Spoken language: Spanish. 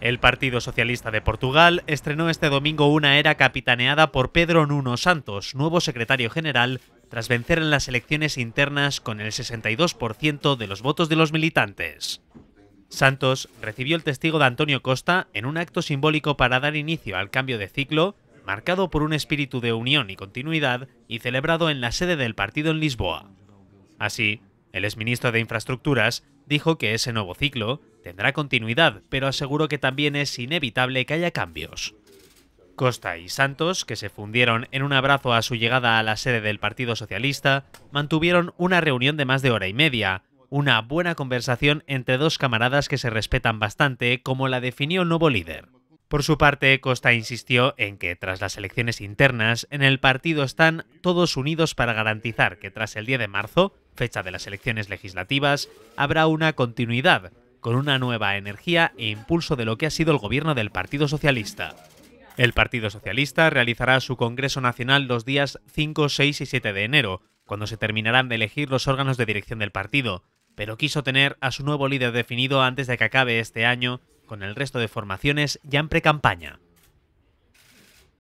El Partido Socialista de Portugal estrenó este domingo una era capitaneada por Pedro Nuno Santos, nuevo secretario general, tras vencer en las elecciones internas con el 62% de los votos de los militantes. Santos recibió el testigo de Antonio Costa en un acto simbólico para dar inicio al cambio de ciclo, marcado por un espíritu de unión y continuidad y celebrado en la sede del partido en Lisboa. Así, el exministro de Infraestructuras dijo que ese nuevo ciclo tendrá continuidad, pero aseguró que también es inevitable que haya cambios. Costa y Santos, que se fundieron en un abrazo a su llegada a la sede del Partido Socialista, mantuvieron una reunión de más de hora y media, una buena conversación entre dos camaradas que se respetan bastante, como la definió el nuevo líder. Por su parte, Costa insistió en que tras las elecciones internas, en el partido están todos unidos para garantizar que tras el 10 de marzo fecha de las elecciones legislativas, habrá una continuidad, con una nueva energía e impulso de lo que ha sido el gobierno del Partido Socialista. El Partido Socialista realizará su Congreso Nacional los días 5, 6 y 7 de enero, cuando se terminarán de elegir los órganos de dirección del partido, pero quiso tener a su nuevo líder definido antes de que acabe este año, con el resto de formaciones ya en precampaña.